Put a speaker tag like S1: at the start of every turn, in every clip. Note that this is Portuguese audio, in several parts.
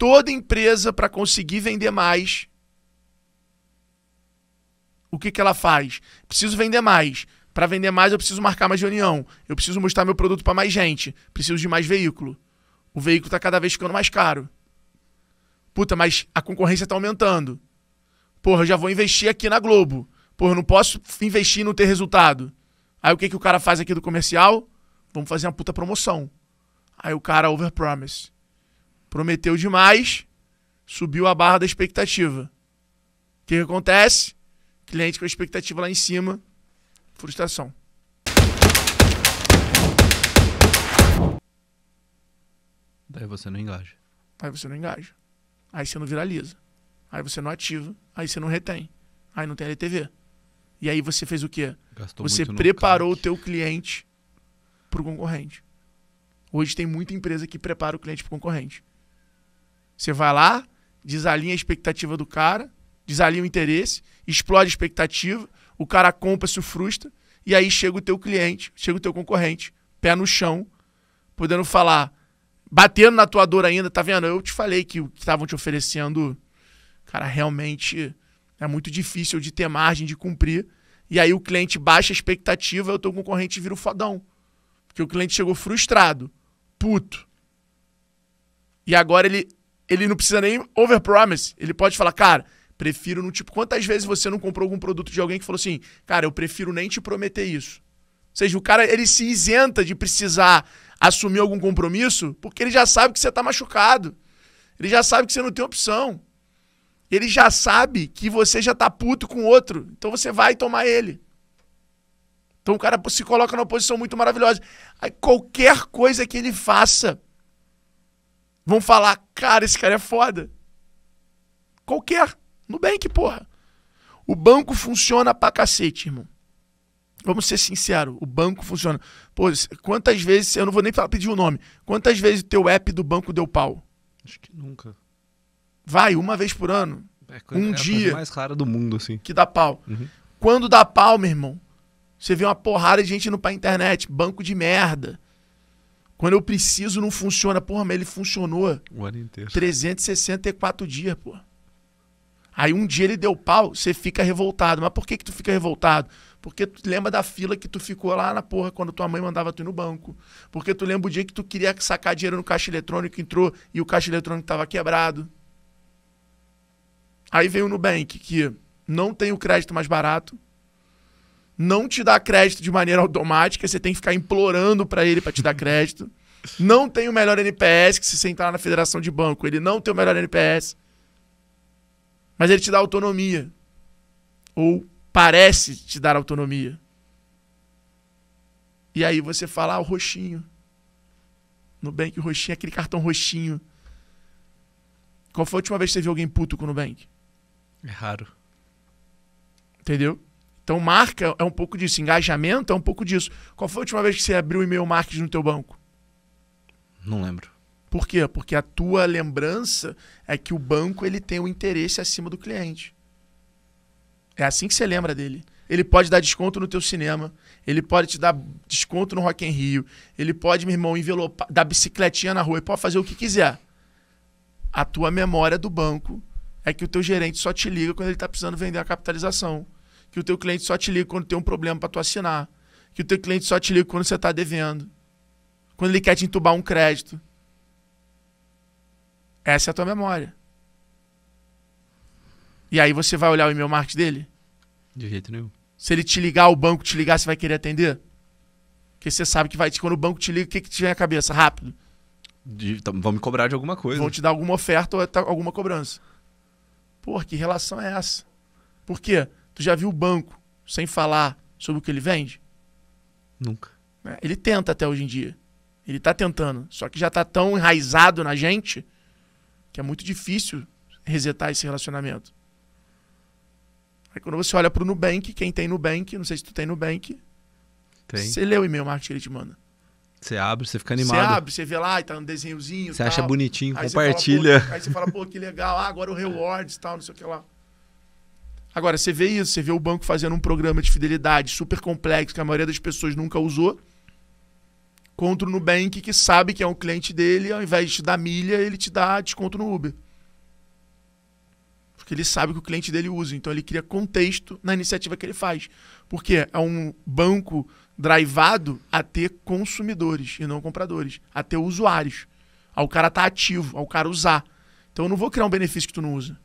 S1: toda empresa, para conseguir vender mais, o que, que ela faz? Preciso vender mais. Para vender mais, eu preciso marcar mais reunião. Eu preciso mostrar meu produto para mais gente. Preciso de mais veículo. O veículo está cada vez ficando mais caro. Puta, mas a concorrência está aumentando. Porra, eu já vou investir aqui na Globo. Porra, eu não posso investir e não ter resultado. Aí o que, que o cara faz aqui do comercial? Vamos fazer uma puta promoção. Aí o cara overpromise prometeu demais, subiu a barra da expectativa. O que, que acontece? Cliente com a expectativa lá em cima, frustração. Daí você não engaja. Aí você não engaja. Aí você não viraliza. Aí você não ativa. Aí você não retém. Aí não tem LTV. E aí você fez o quê? Gastou você preparou o teu cliente para o concorrente. Hoje tem muita empresa que prepara o cliente para o concorrente. Você vai lá, desalinha a expectativa do cara, desalinha o interesse, explode a expectativa, o cara compra, se frustra, e aí chega o teu cliente, chega o teu concorrente, pé no chão, podendo falar, batendo na tua dor ainda, tá vendo? Eu te falei que o que estavam te oferecendo, cara, realmente é muito difícil de ter margem de cumprir. E aí o cliente baixa a expectativa, o teu concorrente vira o fodão. Porque o cliente chegou frustrado, puto. E agora ele ele não precisa nem overpromise. Ele pode falar, cara, prefiro não tipo. Quantas vezes você não comprou algum produto de alguém que falou assim, cara, eu prefiro nem te prometer isso? Ou seja, o cara ele se isenta de precisar assumir algum compromisso porque ele já sabe que você está machucado. Ele já sabe que você não tem opção. Ele já sabe que você já tá puto com outro. Então você vai tomar ele. Então o cara se coloca numa posição muito maravilhosa. Aí qualquer coisa que ele faça Vão falar, cara, esse cara é foda. Qualquer. Nubank, porra. O banco funciona pra cacete, irmão. Vamos ser sinceros, o banco funciona. Pô, quantas vezes, eu não vou nem pedir o um nome, quantas vezes o teu app do banco deu pau? Acho que nunca. Vai, uma vez por ano. É coisa, um é dia. mais rara do mundo, assim. Que dá pau. Uhum. Quando dá pau, meu irmão, você vê uma porrada de gente indo pra internet, banco de merda. Quando eu preciso, não funciona. Porra, mas ele funcionou. O ano inteiro. 364 dias, pô. Aí um dia ele deu pau, você fica revoltado. Mas por que, que tu fica revoltado? Porque tu lembra da fila que tu ficou lá na porra quando tua mãe mandava tu ir no banco. Porque tu lembra o dia que tu queria sacar dinheiro no caixa eletrônico, entrou e o caixa eletrônico tava quebrado. Aí veio o Nubank, que não tem o crédito mais barato, não te dá crédito de maneira automática, você tem que ficar implorando para ele para te dar crédito. Não tem o melhor NPS, que se você entrar na federação de banco, ele não tem o melhor NPS. Mas ele te dá autonomia. Ou parece te dar autonomia. E aí você fala, ah, o roxinho. Nubank, o roxinho, aquele cartão roxinho. Qual foi a última vez que você viu alguém puto com o Nubank? É raro. Entendeu? Então, marca é um pouco disso, engajamento é um pouco disso. Qual foi a última vez que você abriu e-mail marketing no teu banco? Não lembro. Por quê? Porque a tua lembrança é que o banco ele tem o um interesse acima do cliente. É assim que você lembra dele. Ele pode dar desconto no teu cinema, ele pode te dar desconto no Rock em Rio, ele pode, meu irmão, envelopar, dar bicicletinha na rua, ele pode fazer o que quiser. A tua memória do banco é que o teu gerente só te liga quando ele está precisando vender a capitalização que o teu cliente só te liga quando tem um problema para tu assinar, que o teu cliente só te liga quando você está devendo, quando ele quer te entubar um crédito. Essa é a tua memória. E aí você vai olhar o e-mail marketing dele? De jeito nenhum. Se ele te ligar, o banco te ligar, você vai querer atender? Porque você sabe que vai quando o banco te liga, o que, que tiver na cabeça? Rápido. De, então, vão me cobrar de alguma coisa. Vão te dar alguma oferta ou tá, alguma cobrança. Pô, que relação é essa? Por quê? Tu já viu o banco sem falar sobre o que ele vende? Nunca. Né? Ele tenta até hoje em dia. Ele está tentando. Só que já está tão enraizado na gente que é muito difícil resetar esse relacionamento. Aí quando você olha para o Nubank, quem tem Nubank, não sei se tu tem Nubank, tem. você lê o e-mail marketing que ele te manda. Você abre, você fica animado. Você abre, você vê lá, e tá um desenhozinho. Você acha bonitinho, aí compartilha. Você fala, aí você fala, pô, que legal, ah, agora o rewards e tal, não sei o que lá. Agora, você vê isso, você vê o banco fazendo um programa de fidelidade super complexo que a maioria das pessoas nunca usou, contra o Nubank, que sabe que é um cliente dele, ao invés de te dar milha, ele te dá desconto no Uber. Porque ele sabe que o cliente dele usa, então ele cria contexto na iniciativa que ele faz. Porque é um banco drivado a ter consumidores e não compradores, a ter usuários, ao cara estar tá ativo, ao cara usar. Então eu não vou criar um benefício que tu não usa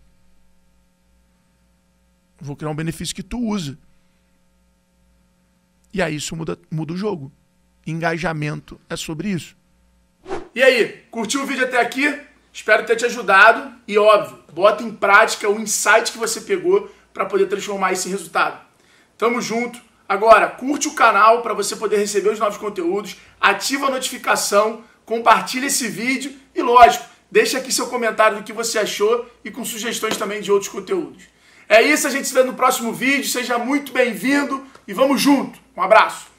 S1: vou criar um benefício que tu usa. E aí isso muda, muda o jogo. Engajamento é sobre isso. E aí, curtiu o vídeo até aqui? Espero ter te ajudado e óbvio, bota em prática o insight que você pegou para poder transformar esse resultado. Tamo junto. Agora, curte o canal para você poder receber os novos conteúdos, ativa a notificação, compartilha esse vídeo e lógico, deixa aqui seu comentário do que você achou e com sugestões também de outros conteúdos. É isso, a gente se vê no próximo vídeo. Seja muito bem-vindo e vamos junto. Um abraço.